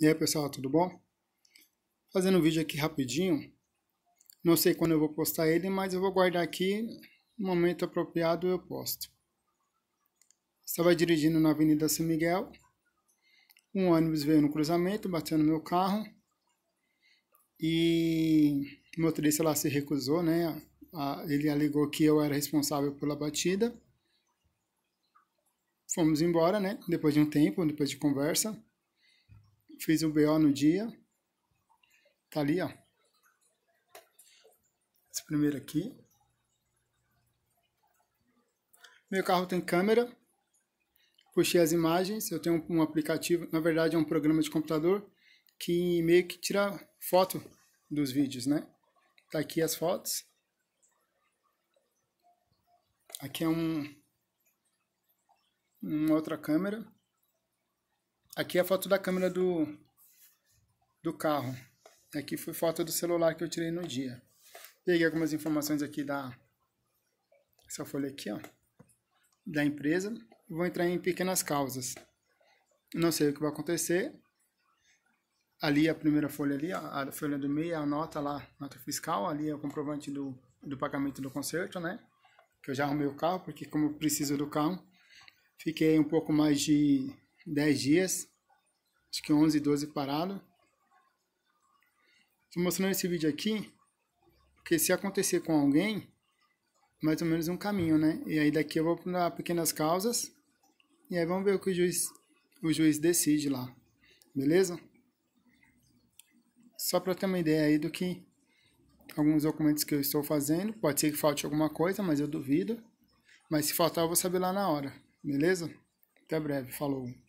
E aí pessoal, tudo bom? Fazendo um vídeo aqui rapidinho. Não sei quando eu vou postar ele, mas eu vou guardar aqui. No momento apropriado eu posto. Estava dirigindo na Avenida São Miguel. Um ônibus veio no cruzamento, bateu no meu carro. E o motorista lá se recusou, né? Ele alegou que eu era responsável pela batida. Fomos embora, né? Depois de um tempo, depois de conversa. Fiz o BO no dia. Tá ali, ó. Esse primeiro aqui. Meu carro tem câmera. Puxei as imagens. Eu tenho um aplicativo, na verdade é um programa de computador que meio que tira foto dos vídeos, né? Tá aqui as fotos. Aqui é um uma outra câmera. Aqui é a foto da câmera do, do carro. Aqui foi foto do celular que eu tirei no dia. Peguei algumas informações aqui da essa folha aqui, ó, da empresa. Vou entrar em pequenas causas. Não sei o que vai acontecer. Ali a primeira folha ali, a folha do meio, a nota lá, nota fiscal, ali é o comprovante do, do pagamento do conserto, né? Que eu já arrumei o carro, porque como eu preciso do carro, fiquei um pouco mais de 10 dias, acho que 11, 12 parado. Estou mostrando esse vídeo aqui, porque se acontecer com alguém, mais ou menos um caminho, né? E aí daqui eu vou para pequenas causas, e aí vamos ver o que o juiz, o juiz decide lá, beleza? Só para ter uma ideia aí do que alguns documentos que eu estou fazendo, pode ser que falte alguma coisa, mas eu duvido. Mas se faltar, eu vou saber lá na hora, beleza? Até breve, falou.